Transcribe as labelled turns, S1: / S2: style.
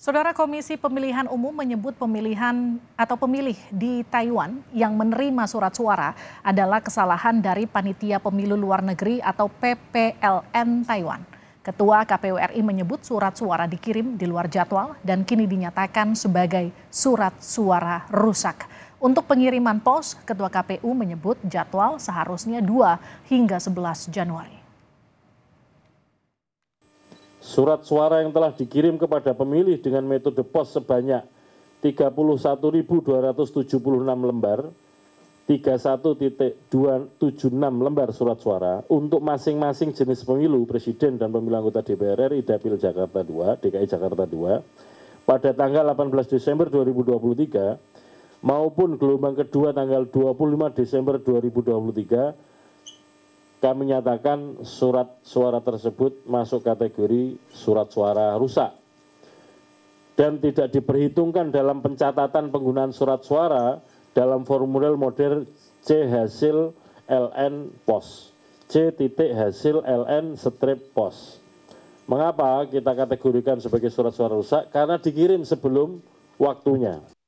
S1: Saudara Komisi Pemilihan Umum menyebut pemilihan atau pemilih di Taiwan yang menerima surat suara adalah kesalahan dari Panitia Pemilu Luar Negeri atau PPLN Taiwan. Ketua KPU RI menyebut surat suara dikirim di luar jadwal dan kini dinyatakan sebagai surat suara rusak. Untuk pengiriman pos, Ketua KPU menyebut jadwal seharusnya 2 hingga 11 Januari.
S2: Surat suara yang telah dikirim kepada pemilih dengan metode pos sebanyak 31.276 lembar, 31.276 lembar surat suara untuk masing-masing jenis pemilu presiden dan pemilu anggota DPR RI Dapil Jakarta 2, DKI Jakarta 2 pada tanggal 18 Desember 2023 maupun gelombang kedua tanggal 25 Desember 2023 kami nyatakan surat suara tersebut masuk kategori surat suara rusak dan tidak diperhitungkan dalam pencatatan penggunaan surat suara dalam formulir model C hasil LN POS C titik hasil LN strip POS Mengapa kita kategorikan sebagai surat suara rusak? Karena dikirim sebelum waktunya.